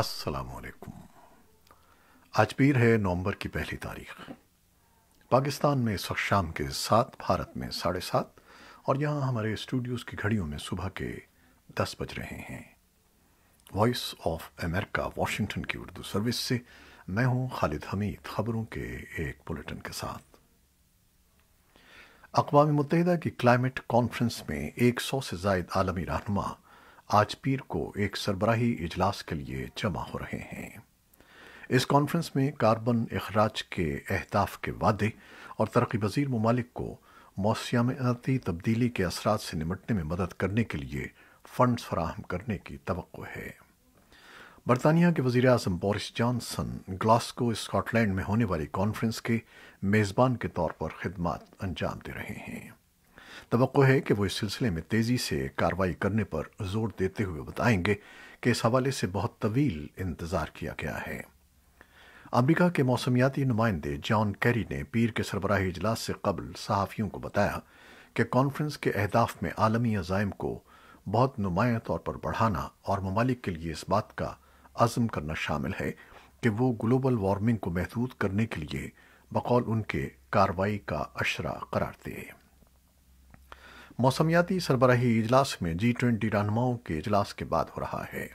السلام علیکم آج پیر ہے نومبر کی پہلی تاریخ پاکستان میں اس وقت شام کے ساتھ بھارت میں ساڑھے سات اور یہاں ہمارے اسٹوڈیوز کی گھڑیوں میں صبح کے دس بج رہے ہیں وائس آف امریکہ واشنگٹن کی اردو سروس سے میں ہوں خالد حمید خبروں کے ایک بلٹن کے ساتھ اقوام متحدہ کی کلائمیٹ کانفرنس میں ایک سو سے زائد عالمی رہنما آج پیر کو ایک سربراہی اجلاس کے لیے جمع ہو رہے ہیں اس کانفرنس میں کاربن اخراج کے اہداف کے وعدے اور ترقی پذیر ممالک کو موسمیاتی تبدیلی کے اثرات سے نمٹنے میں مدد کرنے کے لیے فنڈز فراہم کرنے کی توقع ہے برطانیہ کے وزیر اعظم Boris Johnson Glasgow Scotland میں ہونے والی کانفرنس کے میزبان کے طور پر خدمات انجام دے رہے ہیں توقع ہے کہ وہ اس سلسلے میں تیزی سے کاروائی کرنے پر زور دیتے ہوئے بتائیں گے کہ اس حوالے سے بہت طویل انتظار کیا گیا ہے امریکہ کے موسمیاتی نمائندے جان کیری نے پیر کے سربراہی اجلاس سے قبل صحافیوں کو بتایا کہ کانفرنس کے اہداف میں عالمی عزائم کو بہت نمایاں طور پر بڑھانا اور ممالک کے لیے اس بات کا عزم کرنا شامل ہے کہ وہ گلوبل وارمنگ کو محدود کرنے کے لیے بقول ان کے کاروائی کا اشرہ قرار دیں موسمیاتی سربراہی اجلاس میں جی ٹوینٹی رہنماؤں کے اجلاس کے بعد ہو رہا ہے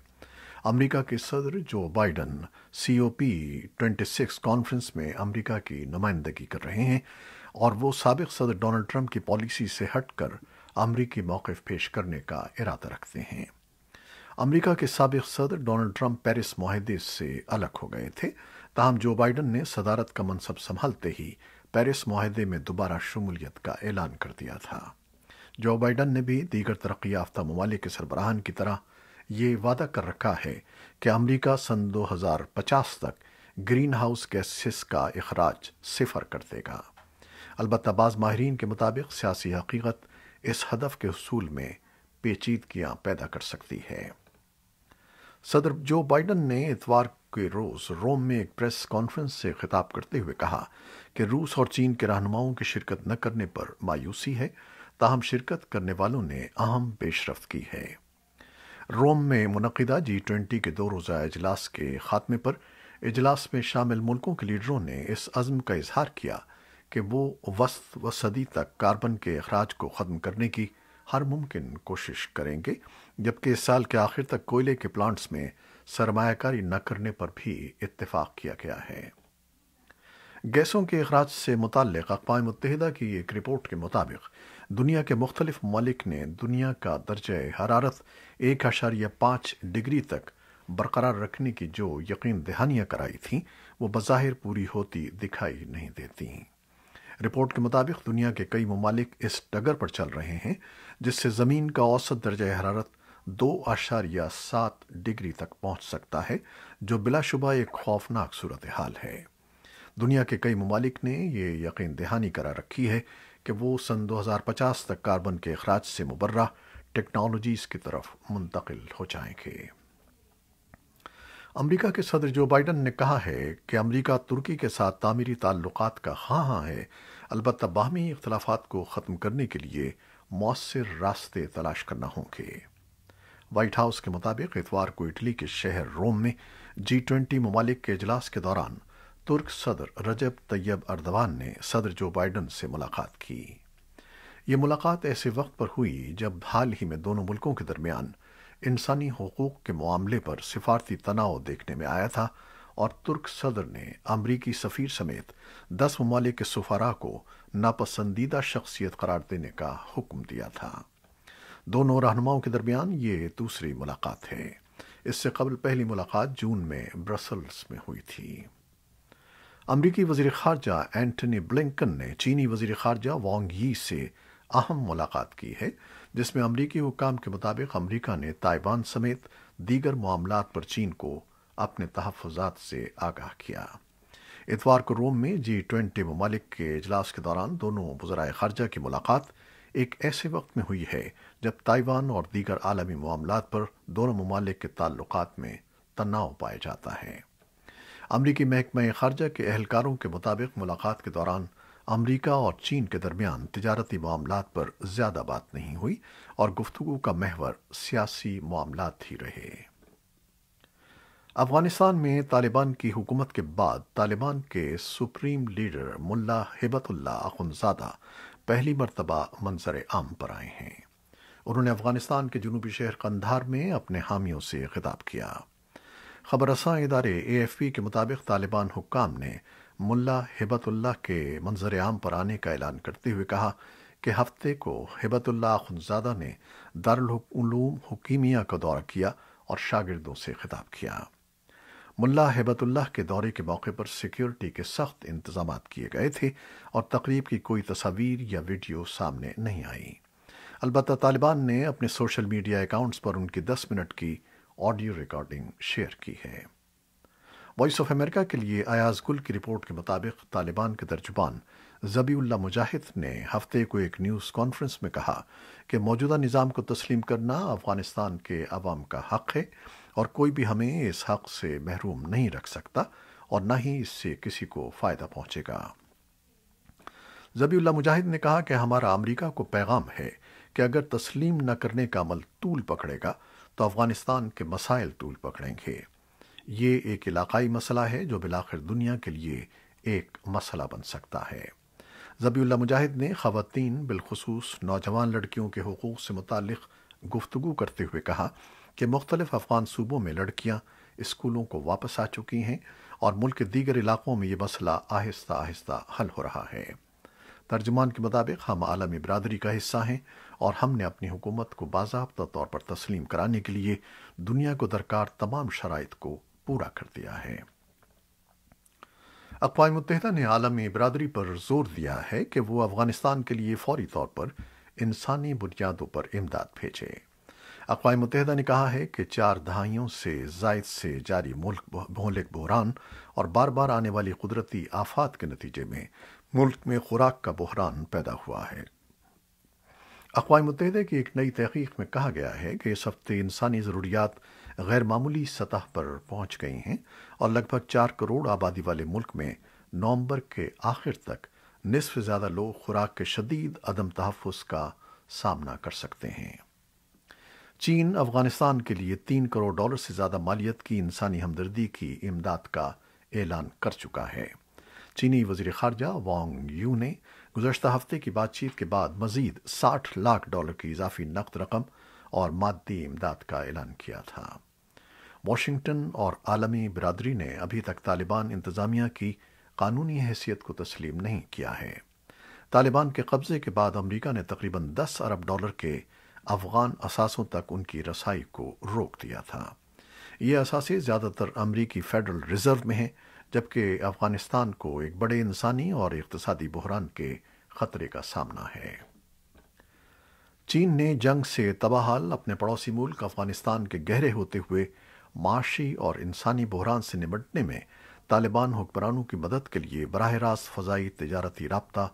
امریکہ کے صدر Joe Biden C O P twenty six conference میں امریکہ کی نمائندگی کر رہے ہیں اور وہ سابق صدر ڈونلڈ ٹرمپ کی پالیسی سے ہٹ کر امریکی موقف پیش کرنے کا ارادہ رکھتے ہیں امریکہ کے سابق صدر ڈونلڈ ٹرمپ پیرس معاہدے سے الگ ہو گئے تھے تاہم جو بائیڈن نے صدارت کا منصب سنبھالتے ہی پیرس معاہدے میں دوبارہ شمولیت کا اعلان کر دیا تھا جو بائیڈن نے بھی دیگر ترقی یافتہ ممالک کے سربراہان کی طرح یہ وعدہ کر رکھا ہے کہ امریکہ سن دو ہزار پچاس تک گرین ہاؤس گیسز کا اخراج صفر کر دے گا البتہ بعض ماہرین کے مطابق سیاسی حقیقت اس ہدف کے حصول میں پیچیدگیاں پیدا کر سکتی ہے صدر جو بائیڈن نے اتوار کے روز روم میں ایک پریس کانفرنس سے خطاب کرتے ہوئے کہا کہ روس اور چین کے رہنماؤں کی شرکت نہ کرنے پر مایوسی ہے تاہم شرکت کرنے والوں نے اہم پیش رفت کی ہے روم میں منعقدہ جی ٹوئنٹی کے دو روزہ اجلاس کے خاتمے پر اجلاس میں شامل ملکوں کے لیڈروں نے اس عزم کا اظہار کیا کہ وہ وسط و صدی تک کاربن کے اخراج کو ختم کرنے کی ہر ممکن کوشش کریں گے جبکہ اس سال کے آخر تک کوئلے کے پلانٹس میں سرمایہ کاری نہ کرنے پر بھی اتفاق کیا گیا ہے گیسوں کے اخراج سے متعلق اقوام متحدہ کی ایک رپورٹ کے مطابق دنیا کے مختلف ممالک نے دنیا کا درجہ حرارت ایک اشاریہ پانچ ڈگری تک برقرار رکھنے کی جو یقین دہانیاں کرائی تھیں وہ بظاہر پوری ہوتی دکھائی نہیں دیتی رپورٹ کے مطابق دنیا کے کئی ممالک اس ڈگر پر چل رہے ہیں جس سے زمین کا اوسط درجہ حرارت دو اشاریہ سات ڈگری تک پہنچ سکتا ہے جو بلا شبہ ایک خوفناک صورتحال ہے دنیا کے کئی ممالک نے یہ یقین دہانی کرا رکھی ہے کہ وہ سن دو ہزار پچاس تک کاربن کے اخراج سے مبرہ ٹیکنالوجیز کی طرف منتقل ہو جائیں گے امریکہ کے صدر جو بائیڈن نے کہا ہے کہ امریکہ ترکی کے ساتھ تعمیری تعلقات کا خواہاں ہے البتہ باہمی اختلافات کو ختم کرنے کے لیے مؤثر راستے تلاش کرنا ہوں گے وائٹ ہاؤس کے مطابق اتوار کو اٹلی کے شہر روم میں جی ٹوئنٹی ممالک کے اجلاس کے دوران ترک صدر رجب طیب اردوان نے صدر جو بائیڈن سے ملاقات کی یہ ملاقات ایسے وقت پر ہوئی جب حال ہی میں دونوں ملکوں کے درمیان انسانی حقوق کے معاملے پر سفارتی تناؤ دیکھنے میں آیا تھا اور ترک صدر نے امریکی سفیر سمیت دس ممالک کے سفارا کو ناپسندیدہ شخصیت قرار دینے کا حکم دیا تھا دونوں رہنماؤں کے درمیان یہ دوسری ملاقات ہے اس سے قبل پہلی ملاقات جون میں برسلز میں ہوئی تھی امریکی وزیر خارجہ اینٹنی بلنکن نے چینی وزیر خارجہ وانگ یی سے اہم ملاقات کی ہے جس میں امریکی حکام کے مطابق امریکہ نے تائیوان سمیت دیگر معاملات پر چین کو اپنے تحفظات سے آگاہ کیا اتوار کو روم میں جی ٹوینٹی ممالک کے اجلاس کے دوران دونوں وزرائے خارجہ کی ملاقات ایک ایسے وقت میں ہوئی ہے جب تائیوان اور دیگر عالمی معاملات پر دونوں ممالک کے تعلقات میں تناؤ پایا جاتا ہے امریکی محکمہ خارجہ کے اہلکاروں کے مطابق ملاقات کے دوران امریکہ اور چین کے درمیان تجارتی معاملات پر زیادہ بات نہیں ہوئی اور گفتگو کا محور سیاسی معاملات ہی رہے افغانستان میں طالبان کی حکومت کے بعد طالبان کے سپریم لیڈر ملا ہبت اللہ اخنزادہ پہلی مرتبہ منظر عام پر آئے ہیں انہوں نے افغانستان کے جنوبی شہر قندھار میں اپنے حامیوں سے خطاب کیا خبر رساں ادارے اے ایف پی کے مطابق طالبان حکام نے ملا ہبت اللہ کے منظر عام پر آنے کا اعلان کرتے ہوئے کہا کہ ہفتے کو ہبت اللہ خنزادہ نے دارالعلوم حکیمیہ کا دورہ کیا اور شاگردوں سے خطاب کیا ملا ہبت اللہ کے دورے کے موقع پر سیکیورٹی کے سخت انتظامات کیے گئے تھے اور تقریب کی کوئی تصاویر یا ویڈیو سامنے نہیں آئی البتہ طالبان نے اپنے سوشل میڈیا اکاؤنٹس پر ان کی دس منٹ کی آڈیو ریکارڈنگ شیئر کی ہے وائس آف امریکہ کے لیے ایاز گل کی رپورٹ کے مطابق طالبان کے ترجمان زبی اللہ مجاہد نے ہفتے کو ایک نیوز کانفرنس میں کہا کہ موجودہ نظام کو تسلیم کرنا افغانستان کے عوام کا حق ہے اور کوئی بھی ہمیں اس حق سے محروم نہیں رکھ سکتا اور نہ ہی اس سے کسی کو فائدہ پہنچے گا زبی اللہ مجاہد نے کہا کہ ہمارا امریکہ کو پیغام ہے کہ اگر تسلیم نہ کرنے کا عمل طول پکڑے گا تو افغانستان کے مسائل طول پکڑیں گے یہ ایک علاقائی مسئلہ ہے جو بلاخر دنیا کے لیے ایک مسئلہ بن سکتا ہے زبی اللہ مجاہد نے خواتین بالخصوص نوجوان لڑکیوں کے حقوق سے متعلق گفتگو کرتے ہوئے کہا کہ مختلف افغان صوبوں میں لڑکیاں اسکولوں کو واپس آ چکی ہیں اور ملک کے دیگر علاقوں میں یہ مسئلہ آہستہ آہستہ حل ہو رہا ہے ترجمان کے مطابق ہم عالمی برادری کا حصہ ہیں اور ہم نے اپنی حکومت کو باضابطہ طور پر تسلیم کرانے کے لیے دنیا کو درکار تمام شرائط کو پورا کر دیا ہے اقوام متحدہ نے عالمی برادری پر زور دیا ہے کہ وہ افغانستان کے لیے فوری طور پر انسانی بنیادوں پر امداد بھیجے اقوام متحدہ نے کہا ہے کہ چار دہائیوں سے زائد سے جاری مہلک بحران اور بار بار آنے والی قدرتی آفات کے نتیجے میں ملک میں خوراک کا بحران پیدا ہوا ہے اقوام متحدہ کی ایک نئی تحقیق میں کہا گیا ہے کہ اس ہفتے انسانی ضروریات غیر معمولی سطح پر پہنچ گئی ہیں اور لگ بھگ چار کروڑ آبادی والے ملک میں نومبر کے آخر تک نصف زیادہ لوگ خوراک کے شدید عدم تحفظ کا سامنا کر سکتے ہیں چین افغانستان کے لیے تین کروڑ ڈالر سے زیادہ مالیت کی انسانی ہمدردی کی امداد کا اعلان کر چکا ہے چینی وزیر خارجہ وانگ یو نے گزشتہ ہفتے کی بات چیت کے بعد مزید ساٹھ لاکھ ڈالر کی اضافی نقد رقم اور مادی امداد کا اعلان کیا تھا واشنگٹن اور عالمی برادری نے ابھی تک طالبان انتظامیہ کی قانونی حیثیت کو تسلیم نہیں کیا ہے طالبان کے قبضے کے بعد امریکہ نے تقریباً دس ارب ڈالر کے افغان اثاثوں تک ان کی رسائی کو روک دیا تھا یہ اثاثے زیادہ تر امریکی فیڈرل ریزرو میں ہیں جبکہ افغانستان کو ایک بڑے انسانی اور اقتصادی بحران کے خطرے کا سامنا ہے چین نے جنگ سے تباہ اپنے پڑوسی ملک افغانستان کے گہرے ہوتے ہوئے معاشی اور انسانی بحران سے نمٹنے میں طالبان حکمرانوں کی مدد کے لیے براہ راست فضائی تجارتی رابطہ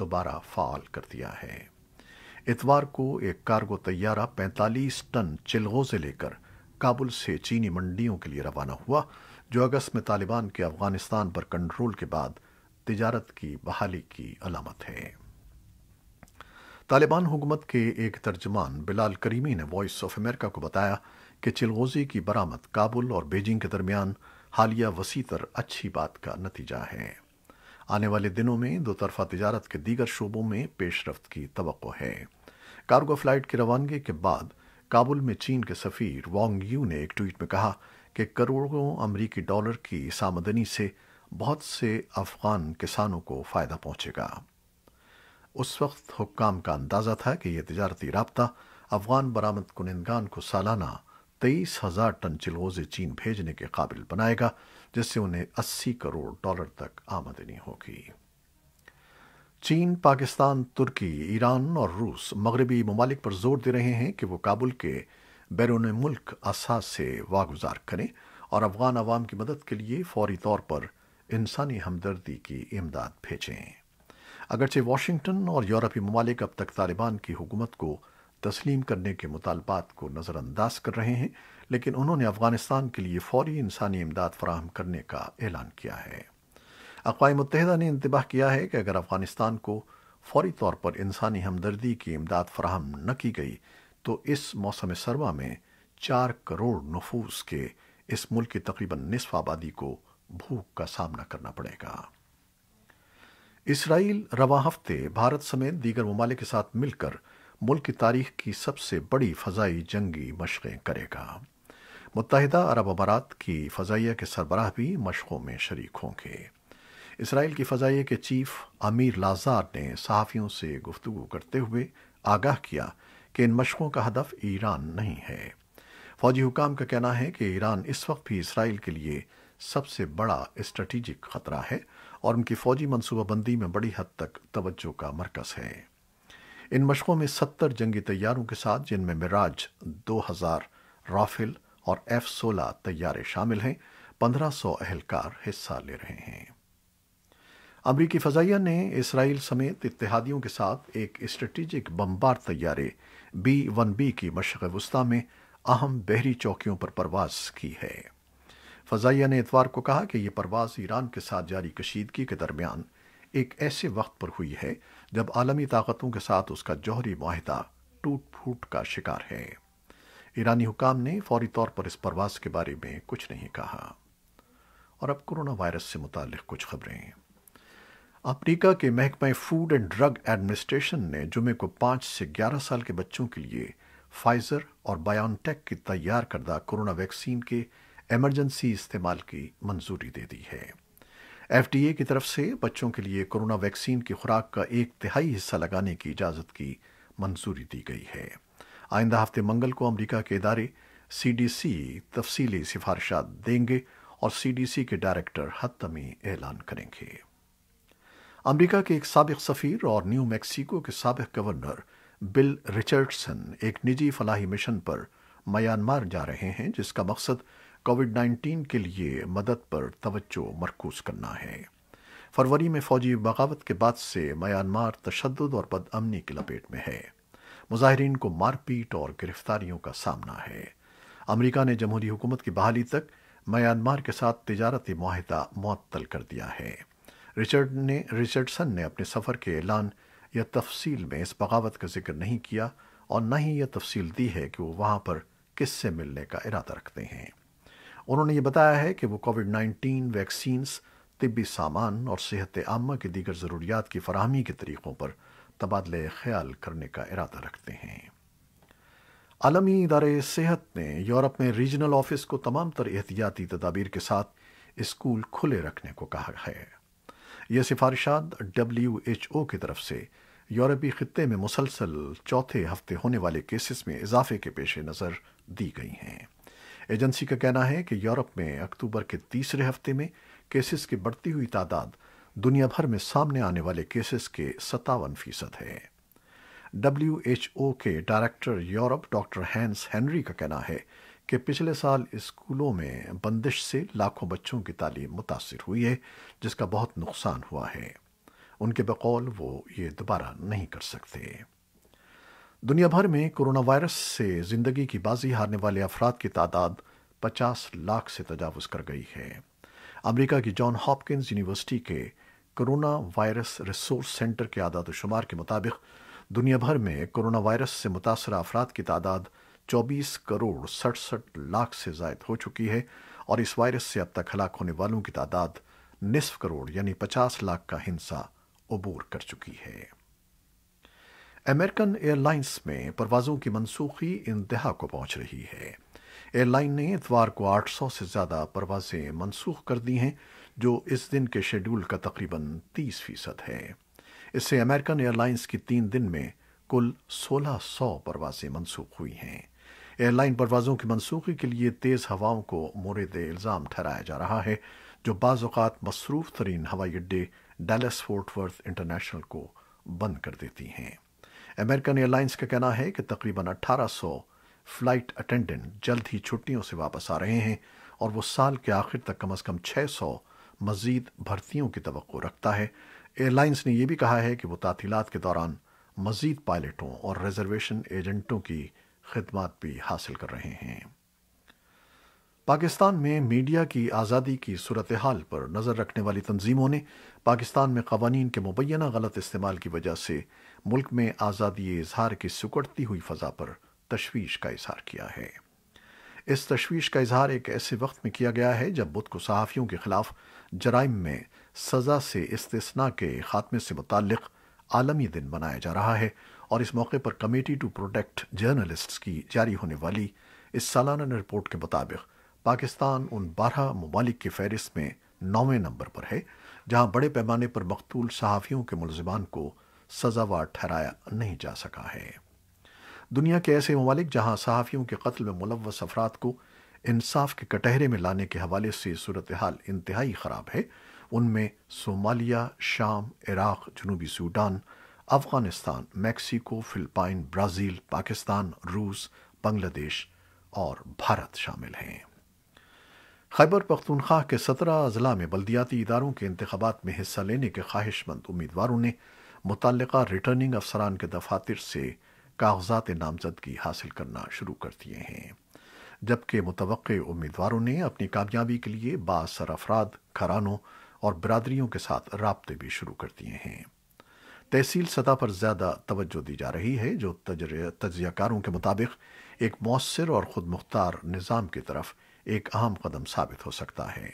دوبارہ فعال کر دیا ہے اتوار کو ایک کارگو طیارہ پینتالیس ٹن چلغوزے لے کر کابل سے چینی منڈیوں کے لیے روانہ ہوا جو اگست میں طالبان کے افغانستان پر کنٹرول کے بعد تجارت کی بحالی کی علامت ہے طالبان حکومت کے ایک ترجمان بلال کریمی نے وائس آف امریکہ کو بتایا کہ چلغوزی کی برآمد کابل اور بیجنگ کے درمیان حالیہ وسیع تر اچھی بات کا نتیجہ ہے آنے والے دنوں میں دو طرفہ تجارت کے دیگر شعبوں میں پیش رفت کی توقع ہے کارگو فلائٹ کی روانگی کے بعد کابل میں چین کے سفیر وانگ یو نے ایک ٹویٹ میں کہا کہ کروڑوں امریکی ڈالر کی اس آمدنی سے بہت سے افغان کسانوں کو فائدہ پہنچے گا اس وقت حکام کا اندازہ تھا کہ یہ تجارتی رابطہ افغان برآمد کنندگان کو سالانہ تیئیس ہزار ٹن چلغوزے چین بھیجنے کے قابل بنائے گا جس سے انہیں اسی کروڑ ڈالر تک آمدنی ہوگی چین پاکستان ترکی ایران اور روس مغربی ممالک پر زور دے رہے ہیں کہ وہ کابل کے بیرون ملک اثاث سے واگزار کریں اور افغان عوام کی مدد کے لیے فوری طور پر انسانی ہمدردی کی امداد بھیجیں اگرچہ واشنگٹن اور یورپی ممالک اب تک طالبان کی حکومت کو تسلیم کرنے کے مطالبات کو نظر انداز کر رہے ہیں لیکن انہوں نے افغانستان کے لیے فوری انسانی امداد فراہم کرنے کا اعلان کیا ہے اقوام متحدہ نے انتباہ کیا ہے کہ اگر افغانستان کو فوری طور پر انسانی ہمدردی کی امداد فراہم نہ کی گئی تو اس موسم سرما میں چار کروڑ نفوس کے اس ملک کی تقریباً نصف آبادی کو بھوک کا سامنا کرنا پڑے گا اسرائیل رواں ہفتے بھارت سمیت دیگر ممالک کے ساتھ مل کر ملک کی تاریخ کی سب سے بڑی فضائی جنگی مشقیں کرے گا متحدہ عرب امارات کی فضائیہ کے سربراہ بھی مشقوں میں شریک ہوں گے اسرائیل کی فضائیہ کے چیف امیر لازار نے صحافیوں سے گفتگو کرتے ہوئے آگاہ کیا کہ ان مشقوں کا ہدف ایران نہیں ہے فوجی حکام کا کہنا ہے کہ ایران اس وقت بھی اسرائیل کے لیے سب سے بڑا اسٹریٹجک خطرہ ہے اور ان کی فوجی منصوبہ بندی میں بڑی حد تک توجہ کا مرکز ہے ان مشقوں میں ستر جنگی طیاروں کے ساتھ جن میں مراج دو ہزار رافل اور ایف سولہ طیارے شامل ہیں پندرہ سو اہلکار حصہ لے رہے ہیں امریکی فضائیہ نے اسرائیل سمیت اتحادیوں کے ساتھ ایک اسٹریٹجک بمبار طیارے بی ون بی کی مشق وسطی میں اہم بحری چوکیوں پر پرواز کی ہے فضائیہ نے اتوار کو کہا کہ یہ پرواز ایران کے ساتھ جاری کشیدگی کے درمیان ایک ایسے وقت پر ہوئی ہے جب عالمی طاقتوں کے ساتھ اس کا جوہری معاہدہ ٹوٹ پھوٹ کا شکار ہے ایرانی حکام نے فوری طور پر اس پرواز کے بارے میں کچھ نہیں کہا اور اب کرونا وائرس سے متعلق کچھ خبریں امریکہ کے محکمہ فوڈ اینڈ ڈرگ ایڈمنسٹریشن نے جمعے کو پانچ سے گیارہ سال کے بچوں کے لیے فائزر اور بایونٹیک کی تیار کردہ کورونا ویکسین کے ایمرجنسی استعمال کی منظوری دے دی ہے ایف ڈی اے کی طرف سے بچوں کے لیے کورونا ویکسین کی خوراک کا ایک تہائی حصہ لگانے کی اجازت کی منظوری دی گئی ہے آئندہ ہفتے منگل کو امریکہ کے ادارے سی ڈی سی تفصیلی سفارشات دیں گے اور سی ڈی سی کے ڈائریکٹر حتمی اعلان کریں گے امریکہ کے ایک سابق سفیر اور نیو میکسیکو کے سابق گورنر بل رچرڈسن ایک نجی فلاحی مشن پر میانمار جا رہے ہیں جس کا مقصد کووڈ نائنٹین کے لیے مدد پر توجہ مرکوز کرنا ہے فروری میں فوجی بغاوت کے بعد سے میانمار تشدد اور بد امنی کی لپیٹ میں ہے مظاہرین کو مار پیٹ اور گرفتاریوں کا سامنا ہے امریکہ نے جمہوری حکومت کی بحالی تک میانمار کے ساتھ تجارتی معاہدہ معطل کر دیا ہے رچرڈ نے رچرڈسن نے اپنے سفر کے اعلان یا تفصیل میں اس بغاوت کا ذکر نہیں کیا اور نہ ہی یہ تفصیل دی ہے کہ وہ وہاں پر کس سے ملنے کا ارادہ رکھتے ہیں انہوں نے یہ بتایا ہے کہ وہ کووڈ نائنٹین ویکسینز طبی سامان اور صحت عامہ کی دیگر ضروریات کی فراہمی کے طریقوں پر تبادلہ خیال کرنے کا ارادہ رکھتے ہیں عالمی ادارے صحت نے یورپ میں ریجنل آفس کو تمام تر احتیاطی تدابیر کے ساتھ اسکول کھلے رکھنے کو کہا ہے یہ سفارشات ڈبلیو ایچ او کی طرف سے یورپی خطے میں مسلسل چوتھے ہفتے ہونے والے کیسز میں اضافے کے پیش نظر دی گئی ہیں ایجنسی کا کہنا ہے کہ یورپ میں اکتوبر کے تیسرے ہفتے میں کیسز کی بڑھتی ہوئی تعداد دنیا بھر میں سامنے آنے والے کیسز کے ستاون فیصد ہے ڈبلیو ایچ او کے director Europe doctor Hans Henri کا کہنا ہے کہ پچھلے سال اسکولوں میں بندش سے لاکھوں بچوں کی تعلیم متاثر ہوئی ہے جس کا بہت نقصان ہوا ہے ان کے بقول وہ یہ دوبارہ نہیں کر سکتے دنیا بھر میں کرونا وائرس سے زندگی کی بازی ہارنے والے افراد کی تعداد پچاس لاکھ سے تجاوز کر گئی ہے امریکہ کی جان ہاپکنز یونیورسٹی کے کرونا وائرس ریسورس سینٹر کے اعداد و شمار کے مطابق دنیا بھر میں کرونا وائرس سے متاثرہ افراد کی تعداد چوبیس کروڑ سڑسٹھ لاکھ سے زائد ہو چکی ہے اور اس وائرس سے اب تک ہلاک ہونے والوں کی تعداد نصف کروڑ یعنی پچاس لاکھ کا ہنسا عبور کر چکی ہے امریکن ایئر لائنز میں پروازوں کی منسوخی انتہا کو پہنچ رہی ہے ایئر لائن نے اتوار کو آٹھ سو سے زیادہ پروازیں منسوخ کر دی ہیں جو اس دن کے شیڈول کا تقریباً تیس فیصد ہے اس سے امریکن ایئر لائنز کی تین دن میں کل سولہ سو پروازیں منسوخ ہوئی ہیں ایئر لائن پروازوں کی منسوخی کے لیے تیز ہواؤں کو مورد الزام ٹھہرایا جا رہا ہے جو بعض اوقات مصروف ترین ہوائی اڈے ڈیلس فورٹ ورتھ انٹرنیشنل کو بند کر دیتی ہیں امریکن ایئر لائنس کا کہنا ہے کہ تقریباً اٹھارہ سو فلائٹ اٹینڈنٹ جلد ہی چھٹیوں سے واپس آ رہے ہیں اور وہ سال کے آخر تک کم از کم چھ سو مزید بھرتیوں کی توقع رکھتا ہے ایئر لائنس نے یہ بھی کہا ہے کہ وہ تعطیلات کے دوران مزید پائلٹوں اور ریزرویشن ایجنٹوں کی خدمات بھی حاصل کر رہے ہیں پاکستان میں میڈیا کی آزادی کی صورتحال پر نظر رکھنے والی تنظیموں نے پاکستان میں قوانین کے مبینہ غلط استعمال کی وجہ سے ملک میں آزادی اظہار کی سکڑتی ہوئی فضا پر تشویش کا اظہار کیا ہے اس تشویش کا اظہار ایک ایسے وقت میں کیا گیا ہے جب بدھ کو صحافیوں کے خلاف جرائم میں سزا سے استثناء کے خاتمے سے متعلق عالمی دن منایا جا رہا ہے اور اس موقع پر کمیٹی ٹو پروٹیکٹ جرنلسٹ کی جاری ہونے والی اس سالانہ رپورٹ کے مطابق پاکستان ان بارہ ممالک کی فہرست میں نویں نمبر پر ہے جہاں بڑے پیمانے پر مقتول صحافیوں کے ملزمان کو سزاوار ٹھہرایا نہیں جا سکا ہے دنیا کے ایسے ممالک جہاں صحافیوں کے قتل میں ملوث افراد کو انصاف کے کٹہرے میں لانے کے حوالے سے صورتحال انتہائی خراب ہے ان میں صومالیہ شام عراق جنوبی Sudan Afghanistan Mexico Philippines Brazil Pakistan روس بنگلہ دیش اور بھارت شامل ہیں خیبر پختونخوا کے سترہ اضلاع میں بلدیاتی اداروں کے انتخابات میں حصہ لینے کے خواہش مند امیدواروں نے متعلقہ ریٹرننگ افسران کے دفاتر سے کاغذات نامزدگی حاصل کرنا شروع کر دیے ہیں جبکہ متوقع امیدواروں نے اپنی کامیابی کے لیے باثر افراد گھرانوں اور برادریوں کے ساتھ رابطے بھی شروع کر دیے ہیں تحصیل سطح پر زیادہ توجہ دی جا رہی ہے جو تجزیہ کاروں کے مطابق ایک مؤثر اور خود مختار نظام کی طرف ایک اہم قدم ثابت ہو سکتا ہے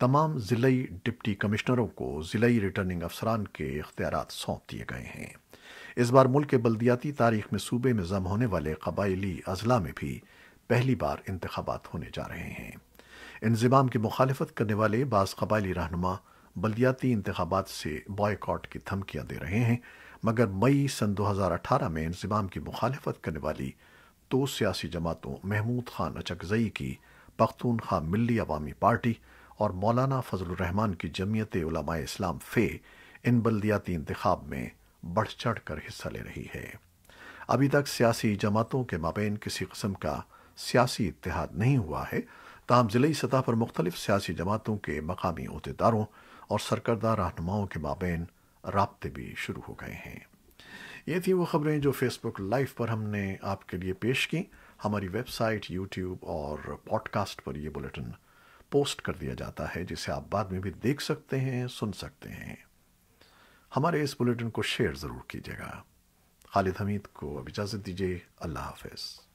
تمام ضلع ڈپٹی کمشنروں کو ضلعی ریٹرننگ افسران کے اختیارات سونپ دیے گئے ہیں اس بار ملک کے بلدیاتی تاریخ میں صوبے میں ضم ہونے والے قبائلی اضلاع میں بھی پہلی بار انتخابات ہونے جا رہے ہیں انضمام کی مخالفت کرنے والے بعض قبائلی رہنما بلدیاتی انتخابات سے بائیکاٹ کی دھمکیاں دے رہے ہیں مگر مئی سن دو ہزار اٹھارہ میں انضمام کی مخالفت کرنے والی دو سیاسی جماعتوں محمود خان اچکزئی کی پختونخوا ملی عوامی پارٹی اور مولانا فضل الرحمان کی جمعیت علماء اسلام فے ان بلدیاتی انتخاب میں بڑھ چڑھ کر حصہ لے رہی ہے ابھی تک سیاسی جماعتوں کے مابین کسی قسم کا سیاسی اتحاد نہیں ہوا ہے تاہم ضلعی سطح پر مختلف سیاسی جماعتوں کے مقامی عہدیداروں اور سرکردہ رہنماؤں کے مابین رابطے بھی شروع ہو گئے ہیں یہ تھی وہ خبریں جو فیس بک لائیو پر ہم نے آپ کے لیے پیش کی ہماری ویب سائٹ یوٹیوب اور پوڈ کاسٹ پر یہ بلیٹن پوسٹ کر دیا جاتا ہے جسے آپ بعد میں بھی دیکھ سکتے ہیں سن سکتے ہیں ہمارے اس بلیٹن کو شیئر ضرور کیجیے گا خالد حمید کو اب اجازت دیجیے اللہ حافظ